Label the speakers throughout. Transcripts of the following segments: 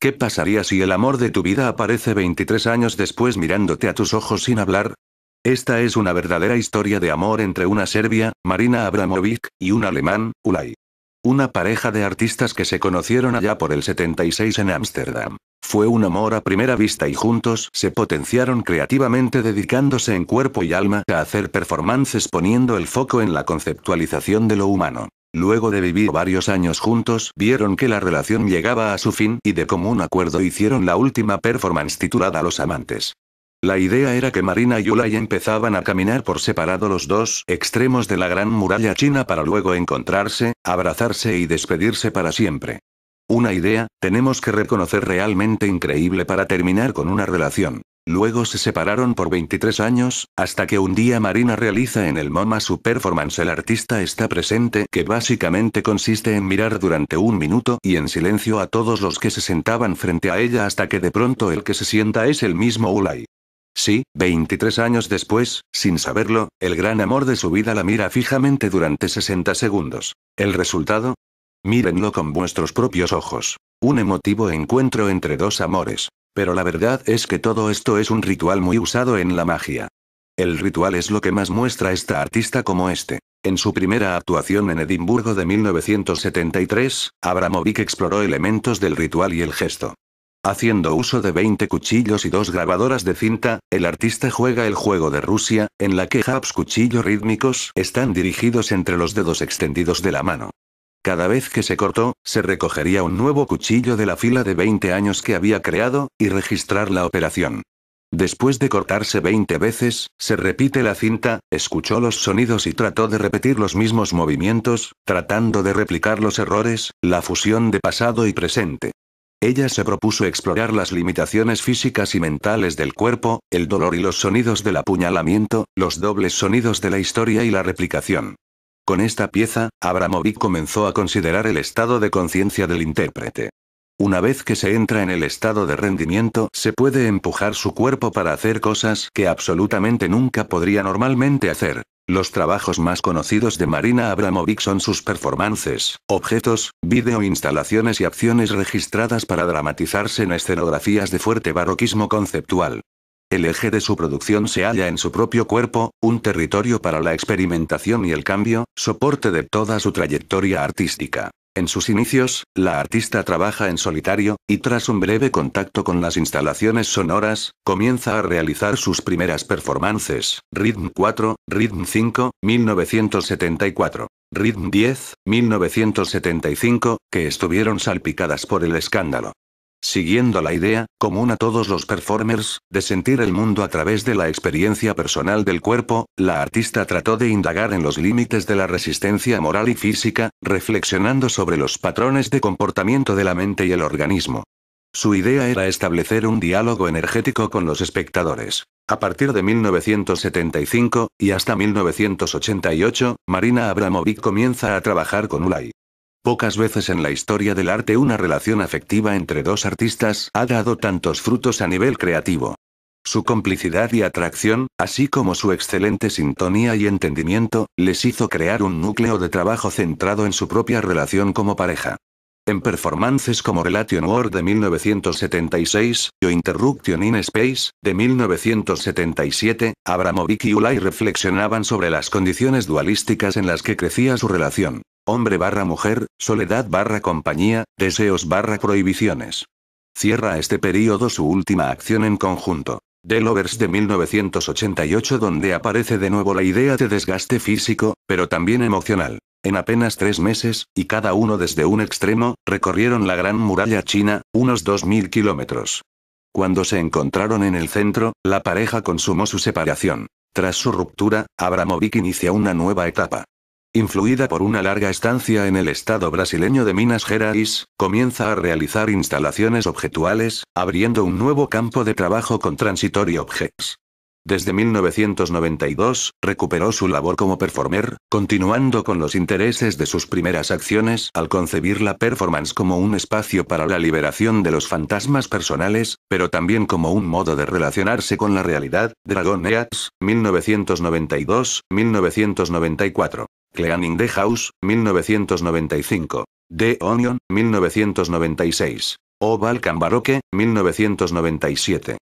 Speaker 1: ¿Qué pasaría si el amor de tu vida aparece 23 años después mirándote a tus ojos sin hablar? Esta es una verdadera historia de amor entre una serbia, Marina Abramovic, y un alemán, Ulay. Una pareja de artistas que se conocieron allá por el 76 en Ámsterdam. Fue un amor a primera vista y juntos se potenciaron creativamente dedicándose en cuerpo y alma a hacer performances poniendo el foco en la conceptualización de lo humano. Luego de vivir varios años juntos, vieron que la relación llegaba a su fin y de común acuerdo hicieron la última performance titulada Los Amantes. La idea era que Marina y Ulay empezaban a caminar por separado los dos extremos de la gran muralla china para luego encontrarse, abrazarse y despedirse para siempre. Una idea, tenemos que reconocer realmente increíble para terminar con una relación. Luego se separaron por 23 años, hasta que un día Marina realiza en el MoMA su performance El artista está presente, que básicamente consiste en mirar durante un minuto y en silencio a todos los que se sentaban frente a ella hasta que de pronto el que se sienta es el mismo Ulay. Sí, 23 años después, sin saberlo, el gran amor de su vida la mira fijamente durante 60 segundos. ¿El resultado? Mírenlo con vuestros propios ojos. Un emotivo encuentro entre dos amores. Pero la verdad es que todo esto es un ritual muy usado en la magia. El ritual es lo que más muestra esta artista como este. En su primera actuación en Edimburgo de 1973, Abramovic exploró elementos del ritual y el gesto. Haciendo uso de 20 cuchillos y dos grabadoras de cinta, el artista juega el juego de Rusia, en la que jabs cuchillos rítmicos están dirigidos entre los dedos extendidos de la mano. Cada vez que se cortó, se recogería un nuevo cuchillo de la fila de 20 años que había creado, y registrar la operación. Después de cortarse 20 veces, se repite la cinta, escuchó los sonidos y trató de repetir los mismos movimientos, tratando de replicar los errores, la fusión de pasado y presente. Ella se propuso explorar las limitaciones físicas y mentales del cuerpo, el dolor y los sonidos del apuñalamiento, los dobles sonidos de la historia y la replicación. Con esta pieza, Abramovic comenzó a considerar el estado de conciencia del intérprete. Una vez que se entra en el estado de rendimiento, se puede empujar su cuerpo para hacer cosas que absolutamente nunca podría normalmente hacer. Los trabajos más conocidos de Marina Abramovic son sus performances, objetos, video instalaciones y acciones registradas para dramatizarse en escenografías de fuerte barroquismo conceptual. El eje de su producción se halla en su propio cuerpo, un territorio para la experimentación y el cambio, soporte de toda su trayectoria artística. En sus inicios, la artista trabaja en solitario, y tras un breve contacto con las instalaciones sonoras, comienza a realizar sus primeras performances, Rhythm 4, Rhythm 5, 1974. Rhythm 10, 1975, que estuvieron salpicadas por el escándalo siguiendo la idea, común a todos los performers, de sentir el mundo a través de la experiencia personal del cuerpo, la artista trató de indagar en los límites de la resistencia moral y física, reflexionando sobre los patrones de comportamiento de la mente y el organismo. Su idea era establecer un diálogo energético con los espectadores. A partir de 1975, y hasta 1988, Marina Abramovic comienza a trabajar con Ulay. Pocas veces en la historia del arte una relación afectiva entre dos artistas ha dado tantos frutos a nivel creativo. Su complicidad y atracción, así como su excelente sintonía y entendimiento, les hizo crear un núcleo de trabajo centrado en su propia relación como pareja. En performances como Relation War de 1976, o Interruption in Space, de 1977, Abramovic y Ulay reflexionaban sobre las condiciones dualísticas en las que crecía su relación hombre barra mujer, soledad barra compañía, deseos barra prohibiciones. Cierra este periodo su última acción en conjunto. Lovers de 1988 donde aparece de nuevo la idea de desgaste físico, pero también emocional. En apenas tres meses, y cada uno desde un extremo, recorrieron la Gran Muralla China, unos 2.000 kilómetros. Cuando se encontraron en el centro, la pareja consumó su separación. Tras su ruptura, Abramovic inicia una nueva etapa influida por una larga estancia en el estado brasileño de Minas Gerais, comienza a realizar instalaciones objetuales, abriendo un nuevo campo de trabajo con Transitory Objects. Desde 1992, recuperó su labor como performer, continuando con los intereses de sus primeras acciones al concebir la performance como un espacio para la liberación de los fantasmas personales, pero también como un modo de relacionarse con la realidad, Dragon 1992-1994. Cleaning House, 1995. The Onion, 1996. Oval Cambaroque, 1997.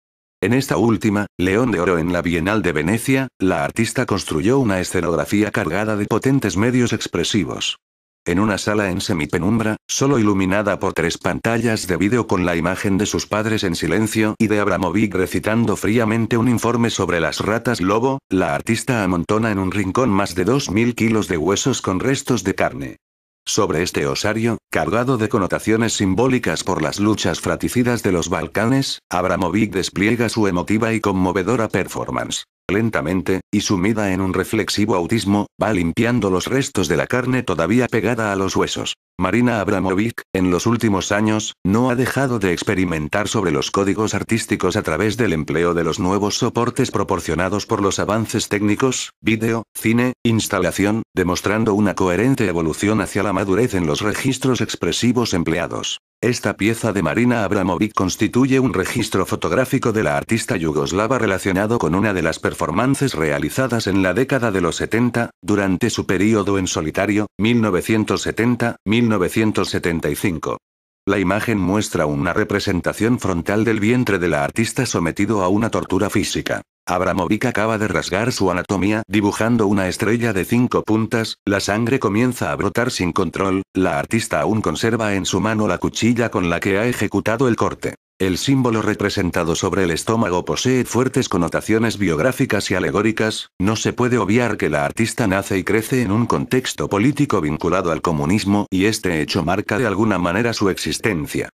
Speaker 1: En esta última, León de Oro en la Bienal de Venecia, la artista construyó una escenografía cargada de potentes medios expresivos en una sala en semipenumbra, solo iluminada por tres pantallas de vídeo con la imagen de sus padres en silencio y de Abramovic recitando fríamente un informe sobre las ratas lobo, la artista amontona en un rincón más de 2.000 kilos de huesos con restos de carne. Sobre este osario, cargado de connotaciones simbólicas por las luchas fratricidas de los Balcanes, Abramovic despliega su emotiva y conmovedora performance. Lentamente, y sumida en un reflexivo autismo, va limpiando los restos de la carne todavía pegada a los huesos. Marina Abramovic, en los últimos años, no ha dejado de experimentar sobre los códigos artísticos a través del empleo de los nuevos soportes proporcionados por los avances técnicos, vídeo, cine, instalación, demostrando una coherente evolución hacia la madurez en los registros expresivos empleados. Esta pieza de Marina Abramovic constituye un registro fotográfico de la artista yugoslava relacionado con una de las performances realizadas en la década de los 70, durante su período en solitario, 1970-1975. La imagen muestra una representación frontal del vientre de la artista sometido a una tortura física. Abramovic acaba de rasgar su anatomía dibujando una estrella de cinco puntas, la sangre comienza a brotar sin control, la artista aún conserva en su mano la cuchilla con la que ha ejecutado el corte. El símbolo representado sobre el estómago posee fuertes connotaciones biográficas y alegóricas, no se puede obviar que la artista nace y crece en un contexto político vinculado al comunismo y este hecho marca de alguna manera su existencia.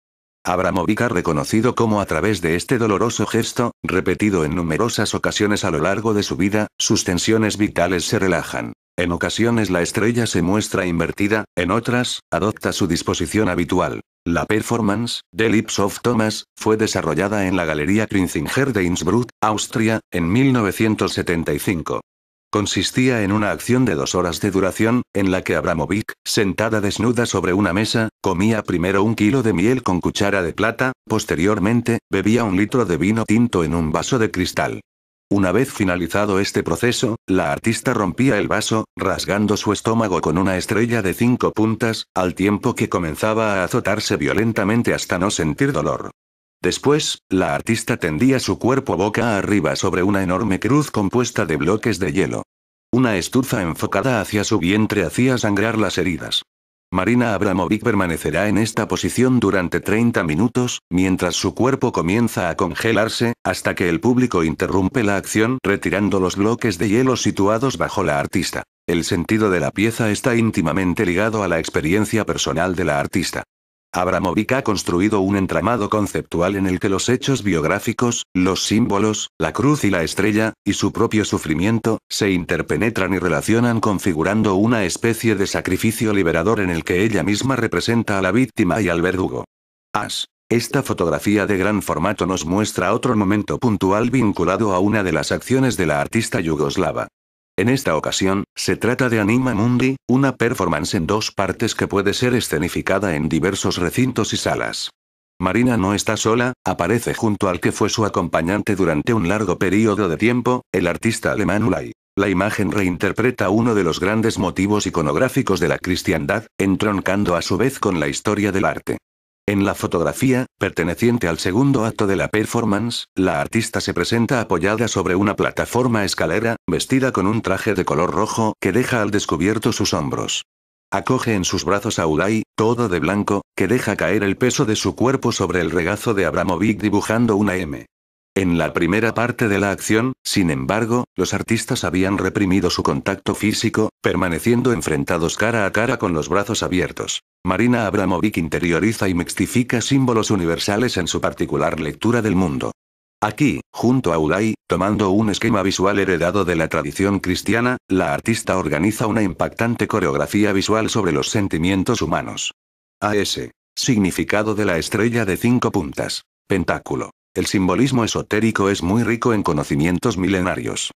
Speaker 1: Abramovic ha reconocido cómo a través de este doloroso gesto, repetido en numerosas ocasiones a lo largo de su vida, sus tensiones vitales se relajan. En ocasiones la estrella se muestra invertida, en otras, adopta su disposición habitual. La performance, The Lips of Thomas, fue desarrollada en la Galería Prinzinger de Innsbruck, Austria, en 1975. Consistía en una acción de dos horas de duración, en la que Abramovic, sentada desnuda sobre una mesa, comía primero un kilo de miel con cuchara de plata, posteriormente, bebía un litro de vino tinto en un vaso de cristal. Una vez finalizado este proceso, la artista rompía el vaso, rasgando su estómago con una estrella de cinco puntas, al tiempo que comenzaba a azotarse violentamente hasta no sentir dolor. Después, la artista tendía su cuerpo boca arriba sobre una enorme cruz compuesta de bloques de hielo. Una estufa enfocada hacia su vientre hacía sangrar las heridas. Marina Abramovic permanecerá en esta posición durante 30 minutos, mientras su cuerpo comienza a congelarse, hasta que el público interrumpe la acción retirando los bloques de hielo situados bajo la artista. El sentido de la pieza está íntimamente ligado a la experiencia personal de la artista. Abramovic ha construido un entramado conceptual en el que los hechos biográficos, los símbolos, la cruz y la estrella, y su propio sufrimiento, se interpenetran y relacionan configurando una especie de sacrificio liberador en el que ella misma representa a la víctima y al verdugo. As. Esta fotografía de gran formato nos muestra otro momento puntual vinculado a una de las acciones de la artista yugoslava. En esta ocasión, se trata de Anima Mundi, una performance en dos partes que puede ser escenificada en diversos recintos y salas. Marina no está sola, aparece junto al que fue su acompañante durante un largo periodo de tiempo, el artista alemán Ulay. La imagen reinterpreta uno de los grandes motivos iconográficos de la cristiandad, entroncando a su vez con la historia del arte. En la fotografía, perteneciente al segundo acto de la performance, la artista se presenta apoyada sobre una plataforma escalera, vestida con un traje de color rojo que deja al descubierto sus hombros. Acoge en sus brazos a Ulay, todo de blanco, que deja caer el peso de su cuerpo sobre el regazo de Abramovic dibujando una M. En la primera parte de la acción, sin embargo, los artistas habían reprimido su contacto físico, permaneciendo enfrentados cara a cara con los brazos abiertos. Marina Abramovic interioriza y mixtifica símbolos universales en su particular lectura del mundo. Aquí, junto a Ulay, tomando un esquema visual heredado de la tradición cristiana, la artista organiza una impactante coreografía visual sobre los sentimientos humanos. AS. Significado de la estrella de cinco puntas. Pentáculo. El simbolismo esotérico es muy rico en conocimientos milenarios.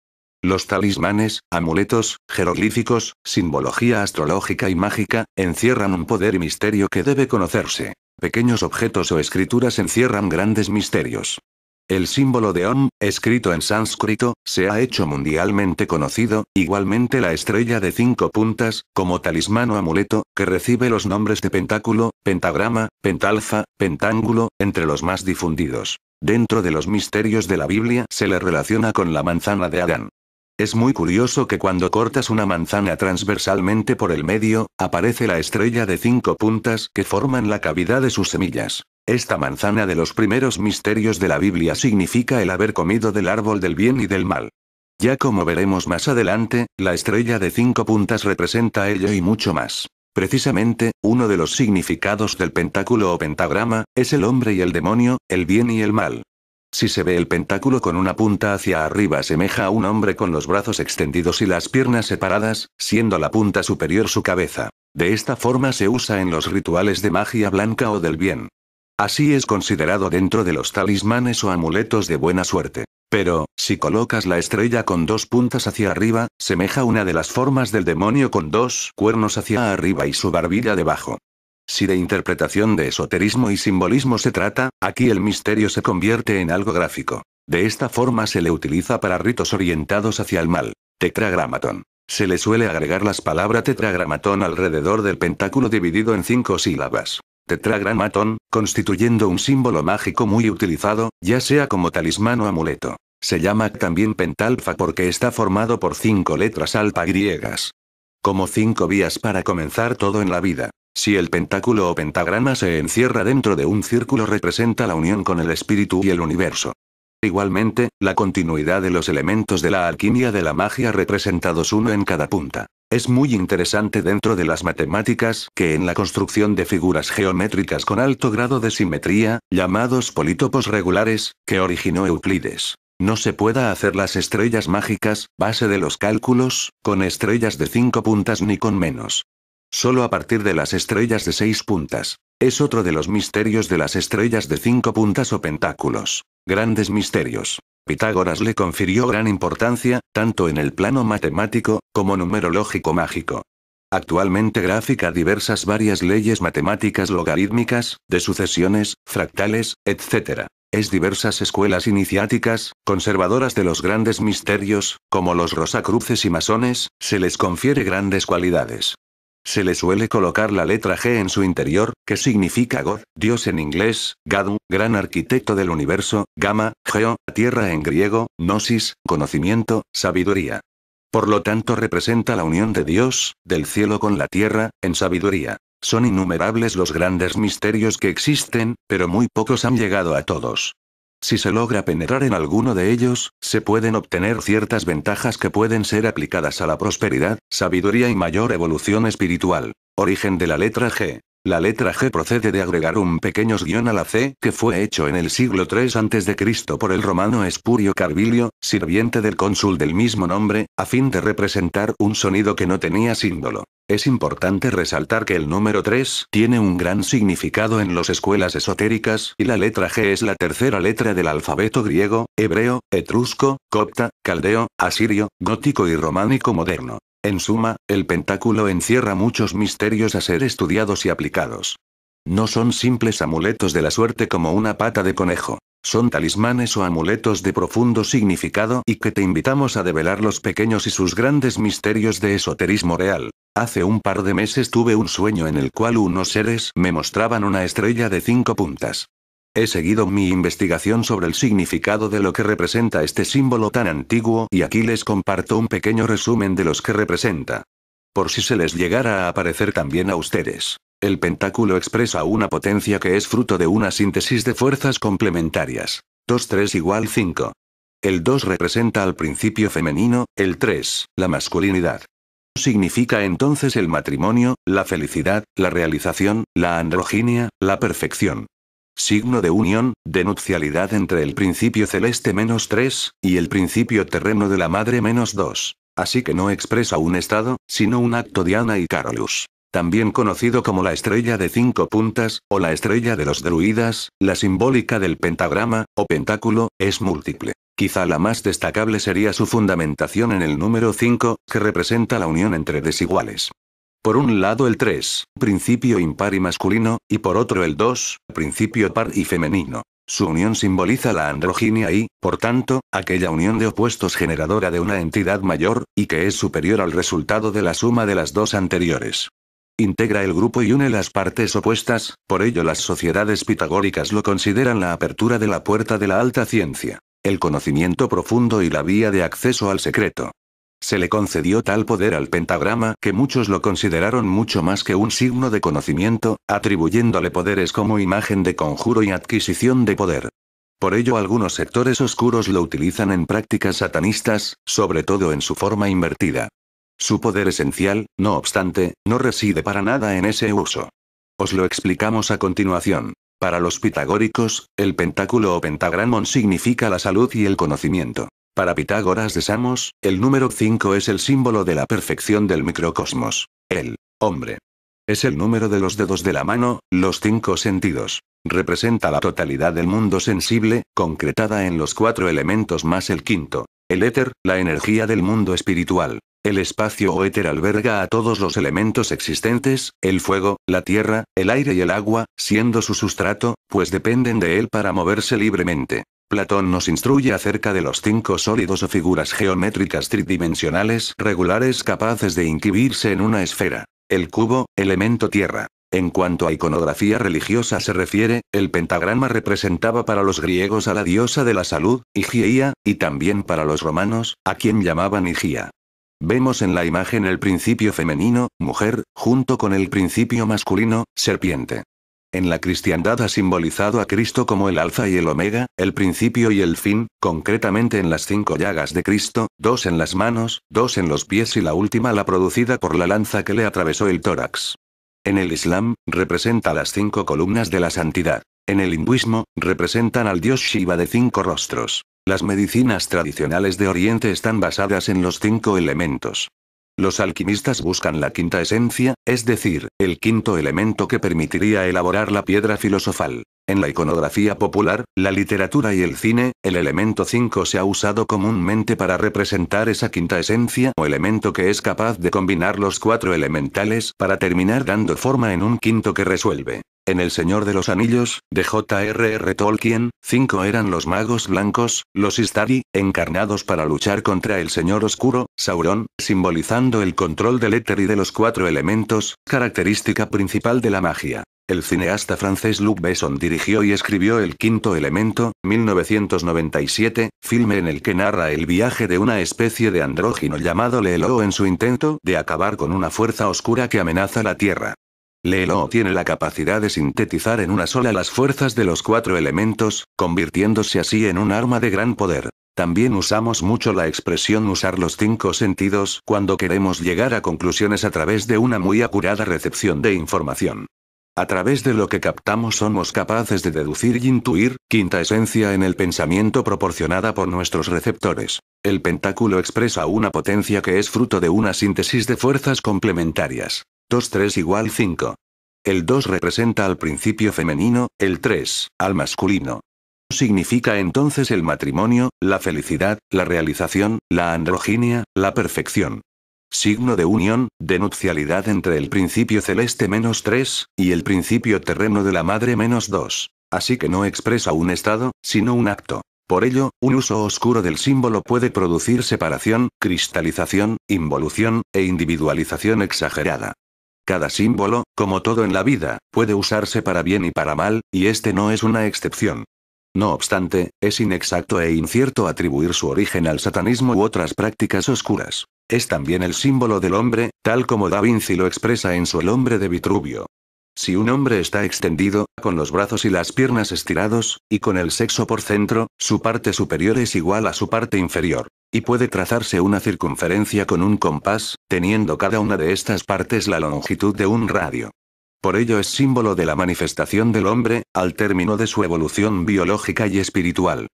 Speaker 1: Los talismanes, amuletos, jeroglíficos, simbología astrológica y mágica, encierran un poder y misterio que debe conocerse. Pequeños objetos o escrituras encierran grandes misterios. El símbolo de Om, escrito en sánscrito, se ha hecho mundialmente conocido, igualmente la estrella de cinco puntas, como talismán o amuleto, que recibe los nombres de pentáculo, pentagrama, pentalfa, pentángulo, entre los más difundidos. Dentro de los misterios de la Biblia se le relaciona con la manzana de Adán. Es muy curioso que cuando cortas una manzana transversalmente por el medio, aparece la estrella de cinco puntas que forman la cavidad de sus semillas. Esta manzana de los primeros misterios de la Biblia significa el haber comido del árbol del bien y del mal. Ya como veremos más adelante, la estrella de cinco puntas representa ello y mucho más. Precisamente, uno de los significados del pentáculo o pentagrama, es el hombre y el demonio, el bien y el mal. Si se ve el pentáculo con una punta hacia arriba asemeja a un hombre con los brazos extendidos y las piernas separadas, siendo la punta superior su cabeza. De esta forma se usa en los rituales de magia blanca o del bien. Así es considerado dentro de los talismanes o amuletos de buena suerte. Pero, si colocas la estrella con dos puntas hacia arriba, semeja una de las formas del demonio con dos cuernos hacia arriba y su barbilla debajo. Si de interpretación de esoterismo y simbolismo se trata, aquí el misterio se convierte en algo gráfico. De esta forma se le utiliza para ritos orientados hacia el mal. Tetragramatón. Se le suele agregar las palabras tetragramatón alrededor del pentáculo dividido en cinco sílabas tetragramatón, constituyendo un símbolo mágico muy utilizado, ya sea como talismán o amuleto. Se llama también pentalfa porque está formado por cinco letras alpa griegas. Como cinco vías para comenzar todo en la vida. Si el pentáculo o pentagrama se encierra dentro de un círculo representa la unión con el espíritu y el universo. Igualmente, la continuidad de los elementos de la alquimia de la magia representados uno en cada punta. Es muy interesante dentro de las matemáticas que en la construcción de figuras geométricas con alto grado de simetría, llamados polítopos regulares, que originó Euclides. No se pueda hacer las estrellas mágicas, base de los cálculos, con estrellas de cinco puntas ni con menos. Solo a partir de las estrellas de seis puntas. Es otro de los misterios de las estrellas de cinco puntas o pentáculos. Grandes misterios. Pitágoras le confirió gran importancia, tanto en el plano matemático, como numerológico mágico. Actualmente gráfica diversas varias leyes matemáticas logarítmicas, de sucesiones, fractales, etc. Es diversas escuelas iniciáticas, conservadoras de los grandes misterios, como los rosacruces y masones, se les confiere grandes cualidades. Se le suele colocar la letra G en su interior, que significa God, Dios en inglés, Gadu, gran arquitecto del universo, Gama, Geo, tierra en griego, Gnosis, conocimiento, sabiduría. Por lo tanto representa la unión de Dios, del cielo con la tierra, en sabiduría. Son innumerables los grandes misterios que existen, pero muy pocos han llegado a todos. Si se logra penetrar en alguno de ellos, se pueden obtener ciertas ventajas que pueden ser aplicadas a la prosperidad, sabiduría y mayor evolución espiritual. Origen de la letra G. La letra G procede de agregar un pequeño guión a la C, que fue hecho en el siglo III a.C. por el romano Espurio Carvilio, sirviente del cónsul del mismo nombre, a fin de representar un sonido que no tenía símbolo. Es importante resaltar que el número 3 tiene un gran significado en las escuelas esotéricas y la letra G es la tercera letra del alfabeto griego, hebreo, etrusco, copta, caldeo, asirio, gótico y románico moderno. En suma, el pentáculo encierra muchos misterios a ser estudiados y aplicados. No son simples amuletos de la suerte como una pata de conejo. Son talismanes o amuletos de profundo significado y que te invitamos a develar los pequeños y sus grandes misterios de esoterismo real. Hace un par de meses tuve un sueño en el cual unos seres me mostraban una estrella de cinco puntas. He seguido mi investigación sobre el significado de lo que representa este símbolo tan antiguo y aquí les comparto un pequeño resumen de los que representa. Por si se les llegara a aparecer también a ustedes. El pentáculo expresa una potencia que es fruto de una síntesis de fuerzas complementarias. 2-3 igual 5. El 2 representa al principio femenino, el 3, la masculinidad significa entonces el matrimonio, la felicidad, la realización, la androginia, la perfección. Signo de unión, de nupcialidad entre el principio celeste menos 3, y el principio terreno de la madre menos 2. Así que no expresa un estado, sino un acto de Ana y Carolus también conocido como la estrella de cinco puntas, o la estrella de los druidas, la simbólica del pentagrama, o pentáculo, es múltiple. Quizá la más destacable sería su fundamentación en el número 5, que representa la unión entre desiguales. Por un lado el 3, principio impar y masculino, y por otro el 2, principio par y femenino. Su unión simboliza la androginia y, por tanto, aquella unión de opuestos generadora de una entidad mayor, y que es superior al resultado de la suma de las dos anteriores. Integra el grupo y une las partes opuestas, por ello las sociedades pitagóricas lo consideran la apertura de la puerta de la alta ciencia el conocimiento profundo y la vía de acceso al secreto. Se le concedió tal poder al pentagrama que muchos lo consideraron mucho más que un signo de conocimiento, atribuyéndole poderes como imagen de conjuro y adquisición de poder. Por ello algunos sectores oscuros lo utilizan en prácticas satanistas, sobre todo en su forma invertida. Su poder esencial, no obstante, no reside para nada en ese uso. Os lo explicamos a continuación. Para los pitagóricos, el pentáculo o pentagramon significa la salud y el conocimiento. Para Pitágoras de Samos, el número 5 es el símbolo de la perfección del microcosmos. El hombre. Es el número de los dedos de la mano, los cinco sentidos. Representa la totalidad del mundo sensible, concretada en los cuatro elementos más el quinto. El éter, la energía del mundo espiritual. El espacio o éter alberga a todos los elementos existentes, el fuego, la tierra, el aire y el agua, siendo su sustrato, pues dependen de él para moverse libremente. Platón nos instruye acerca de los cinco sólidos o figuras geométricas tridimensionales regulares capaces de inscribirse en una esfera. El cubo, elemento tierra. En cuanto a iconografía religiosa se refiere, el pentagrama representaba para los griegos a la diosa de la salud, Higía, y también para los romanos, a quien llamaban Higia. Vemos en la imagen el principio femenino, mujer, junto con el principio masculino, serpiente. En la cristiandad ha simbolizado a Cristo como el alfa y el omega, el principio y el fin, concretamente en las cinco llagas de Cristo, dos en las manos, dos en los pies y la última la producida por la lanza que le atravesó el tórax. En el Islam, representa las cinco columnas de la santidad. En el hinduismo, representan al dios Shiva de cinco rostros. Las medicinas tradicionales de Oriente están basadas en los cinco elementos. Los alquimistas buscan la quinta esencia, es decir, el quinto elemento que permitiría elaborar la piedra filosofal. En la iconografía popular, la literatura y el cine, el elemento 5 se ha usado comúnmente para representar esa quinta esencia o elemento que es capaz de combinar los cuatro elementales para terminar dando forma en un quinto que resuelve. En El Señor de los Anillos, de J.R.R. Tolkien, cinco eran los magos blancos, los Istari, encarnados para luchar contra el Señor Oscuro, Sauron, simbolizando el control del éter y de los cuatro elementos, característica principal de la magia. El cineasta francés Luc Besson dirigió y escribió El Quinto Elemento, 1997, filme en el que narra el viaje de una especie de andrógino llamado Lelo en su intento de acabar con una fuerza oscura que amenaza la Tierra. Lelo tiene la capacidad de sintetizar en una sola las fuerzas de los cuatro elementos, convirtiéndose así en un arma de gran poder. También usamos mucho la expresión usar los cinco sentidos cuando queremos llegar a conclusiones a través de una muy acurada recepción de información. A través de lo que captamos somos capaces de deducir y intuir, quinta esencia en el pensamiento proporcionada por nuestros receptores. El pentáculo expresa una potencia que es fruto de una síntesis de fuerzas complementarias. 2-3 igual 5. El 2 representa al principio femenino, el 3, al masculino. Significa entonces el matrimonio, la felicidad, la realización, la androginia, la perfección. Signo de unión, de nupcialidad entre el principio celeste menos 3, y el principio terreno de la madre menos 2. Así que no expresa un estado, sino un acto. Por ello, un uso oscuro del símbolo puede producir separación, cristalización, involución, e individualización exagerada. Cada símbolo, como todo en la vida, puede usarse para bien y para mal, y este no es una excepción. No obstante, es inexacto e incierto atribuir su origen al satanismo u otras prácticas oscuras. Es también el símbolo del hombre, tal como Da Vinci lo expresa en su El hombre de Vitruvio. Si un hombre está extendido, con los brazos y las piernas estirados, y con el sexo por centro, su parte superior es igual a su parte inferior. Y puede trazarse una circunferencia con un compás, teniendo cada una de estas partes la longitud de un radio. Por ello es símbolo de la manifestación del hombre, al término de su evolución biológica y espiritual.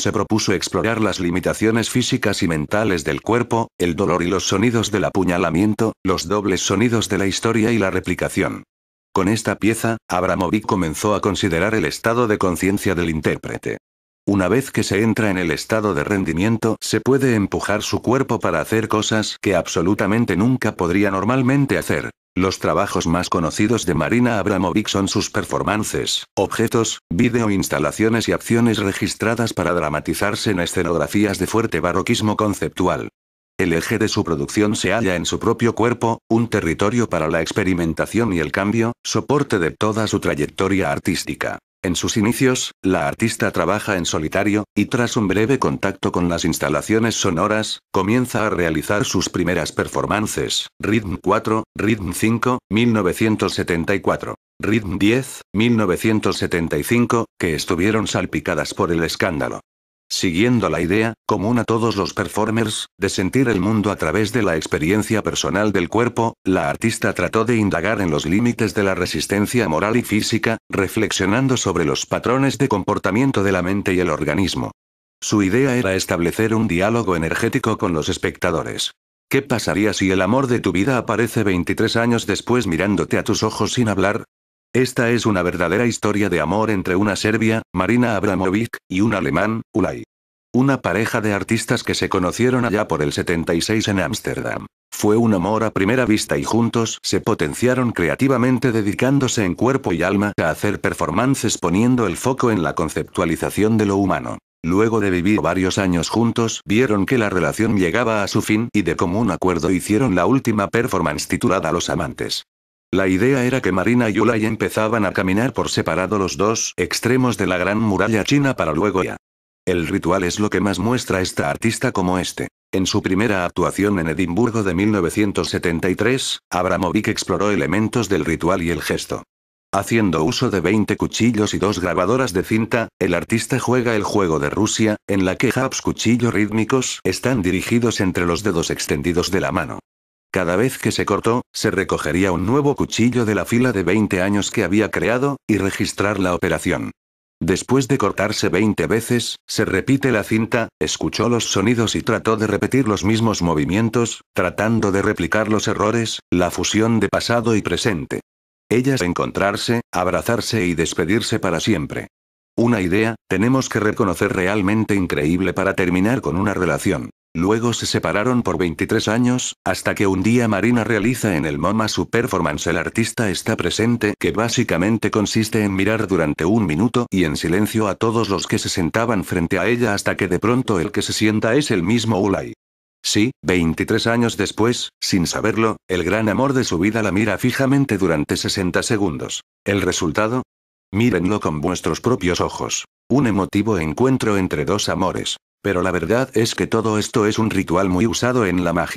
Speaker 1: se propuso explorar las limitaciones físicas y mentales del cuerpo, el dolor y los sonidos del apuñalamiento, los dobles sonidos de la historia y la replicación. Con esta pieza, Abramovic comenzó a considerar el estado de conciencia del intérprete. Una vez que se entra en el estado de rendimiento, se puede empujar su cuerpo para hacer cosas que absolutamente nunca podría normalmente hacer. Los trabajos más conocidos de Marina Abramovic son sus performances, objetos, video instalaciones y acciones registradas para dramatizarse en escenografías de fuerte barroquismo conceptual. El eje de su producción se halla en su propio cuerpo, un territorio para la experimentación y el cambio, soporte de toda su trayectoria artística. En sus inicios, la artista trabaja en solitario, y tras un breve contacto con las instalaciones sonoras, comienza a realizar sus primeras performances, Rhythm 4, Rhythm 5, 1974, Rhythm 10, 1975, que estuvieron salpicadas por el escándalo siguiendo la idea, común a todos los performers, de sentir el mundo a través de la experiencia personal del cuerpo, la artista trató de indagar en los límites de la resistencia moral y física, reflexionando sobre los patrones de comportamiento de la mente y el organismo. Su idea era establecer un diálogo energético con los espectadores. ¿Qué pasaría si el amor de tu vida aparece 23 años después mirándote a tus ojos sin hablar? Esta es una verdadera historia de amor entre una serbia, Marina Abramovic, y un alemán, Ulay. Una pareja de artistas que se conocieron allá por el 76 en Ámsterdam. Fue un amor a primera vista y juntos se potenciaron creativamente dedicándose en cuerpo y alma a hacer performances poniendo el foco en la conceptualización de lo humano. Luego de vivir varios años juntos, vieron que la relación llegaba a su fin y de común acuerdo hicieron la última performance titulada Los Amantes. La idea era que Marina y Ulay empezaban a caminar por separado los dos extremos de la gran muralla china para luego ya. El ritual es lo que más muestra esta artista como este. En su primera actuación en Edimburgo de 1973, Abramovic exploró elementos del ritual y el gesto. Haciendo uso de 20 cuchillos y dos grabadoras de cinta, el artista juega el juego de Rusia, en la que jabs cuchillos rítmicos están dirigidos entre los dedos extendidos de la mano. Cada vez que se cortó, se recogería un nuevo cuchillo de la fila de 20 años que había creado, y registrar la operación. Después de cortarse 20 veces, se repite la cinta, escuchó los sonidos y trató de repetir los mismos movimientos, tratando de replicar los errores, la fusión de pasado y presente. Ellas encontrarse, abrazarse y despedirse para siempre. Una idea, tenemos que reconocer realmente increíble para terminar con una relación. Luego se separaron por 23 años, hasta que un día Marina realiza en el MoMA su performance El artista está presente, que básicamente consiste en mirar durante un minuto y en silencio a todos los que se sentaban frente a ella hasta que de pronto el que se sienta es el mismo Ulay. Sí, 23 años después, sin saberlo, el gran amor de su vida la mira fijamente durante 60 segundos. ¿El resultado? Mírenlo con vuestros propios ojos. Un emotivo encuentro entre dos amores. Pero la verdad es que todo esto es un ritual muy usado en la magia.